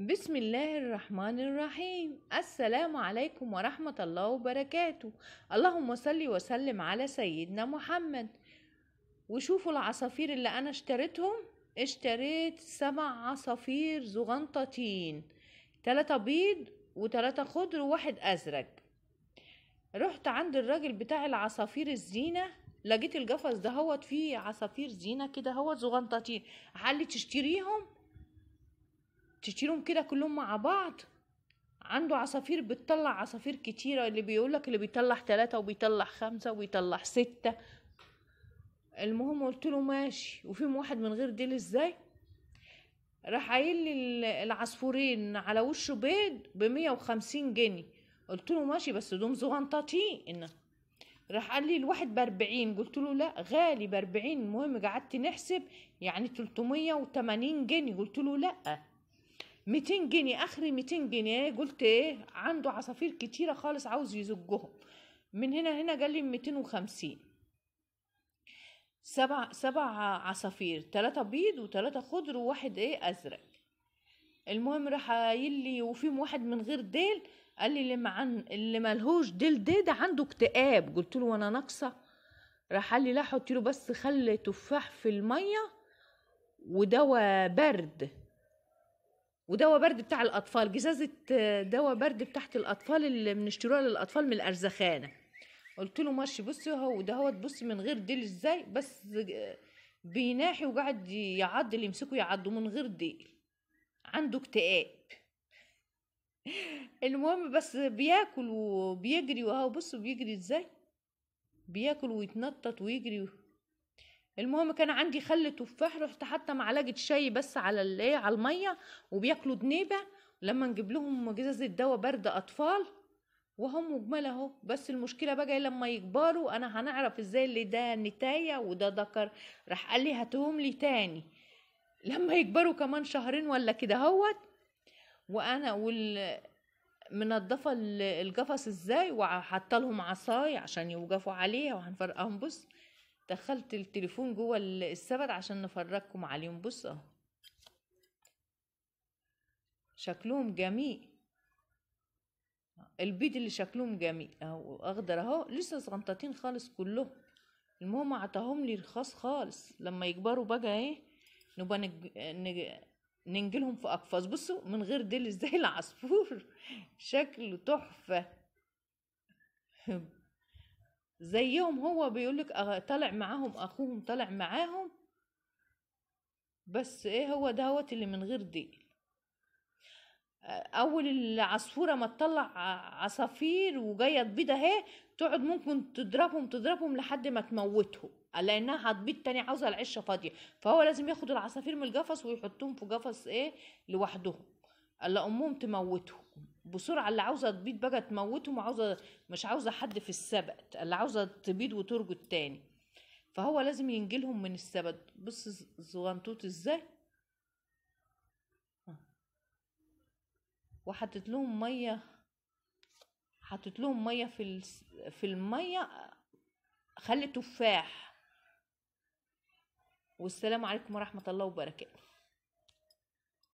بسم الله الرحمن الرحيم السلام عليكم ورحمة الله وبركاته اللهم صل وسلم على سيدنا محمد وشوفوا العصافير اللي أنا اشتريتهم اشتريت سبع عصافير زغنطتين تلاتة بيض وتلاتة خضر وواحد أزرق رحت عند الراجل بتاع العصافير الزينة لقيت القفص ده هوت فيه عصافير زينة كده هوت زغنطتين علي تشتريهم تشيلهم كده كلهم مع بعض عنده عصافير بتطلع عصافير كتيرة اللي بيقولك اللي بيطلع ثلاثة وبيطلع خمسة وبيطلع ستة المهم قلت له ماشي وفيهم واحد من غير ديل ازاي راح قايل لي العصفورين على وشه بيض بمية وخمسين جنيه قلت له ماشي بس دوم زغنطتين راح قال لي الواحد باربعين قلت له لا غالي باربعين المهم قعدت نحسب يعني تلتمية وتمانين جنيه قلت له لا 200 جنيه اخري 200 جنيه قلت ايه عنده عصافير كتيره خالص عاوز يزجهم من هنا هنا لي 250 سبع سبع عصافير ثلاثة بيض وثلاثة خضر وواحد ايه ازرق المهم راح قايل لي وفيهم واحد من غير ديل قال لي اللي عن اللي ملهوش ديل ده ده عنده اكتئاب قلت له وانا ناقصه راح قال لي لا حطي له بس خل تفاح في الميه ودواء برد ودواء برد بتاع الاطفال جزازه آه، دواء برد بتاعت الاطفال اللي بنشتروها للاطفال من الارزخانه قلت له ماشي بصي اهو ده هو تبص من غير ديل ازاي بس آه، بيناحي وقعد يعض اللي يمسكه يعضه من غير ديل عنده اكتئاب المهم بس بياكل وبيجري وهو بصوا بيجري ازاي بياكل ويتنطط ويجري المهم كان عندي خل تفاح رحت حتى معلقه شاي بس على الايه على الميه وبياكلوا دنيبه لما نجيب لهم جزاز الدواء برد اطفال وهم مجمل اهو بس المشكله بقى إيه، لما يكبروا انا هنعرف ازاي اللي ده نتايه وده ذكر راح قال لي هاتهم لي تاني لما يكبروا كمان شهرين ولا كده هوت وانا وال منضفة القفص ازاي وحاطه لهم عصاي عشان يوقفوا عليها وهنفرقهم بص دخلت التليفون جوه السبت عشان نفرجكم عليهم بص اهو شكلهم جميل البيض اللي شكلهم جميل اهو اخضر اهو لسه صغنطتين خالص كلهم المهم عطاهم لي رخاص خالص لما يكبروا بقى ايه نبقى نج... نج... ننجلهم في اقفاص بصوا من غير ديل ازاي العصفور شكله تحفه زيهم هو بيقولك طلع معاهم اخوهم طلع معاهم بس ايه هو دهوت اللي من غير ديل اول العصفوره ما تطلع عصافير وجايه تبيض اهي تقعد ممكن تضربهم تضربهم لحد ما تموتهم لانها هتبيض تاني عاوزه العشه فاضيه فهو لازم ياخد العصافير من القفص ويحطهم في قفص ايه لوحدهم الا امهم تموتهم بسرعه اللي عاوزه تبيض بقى تموتهم وعاوزه مش عاوزه حد في السبت اللي عاوزه تبيض وترجد تاني فهو لازم ينجلهم من السبت بص الزغنطوط ازاي وحطيت لهم ميه حطيت لهم ميه في في الميه خلي تفاح والسلام عليكم ورحمه الله وبركاته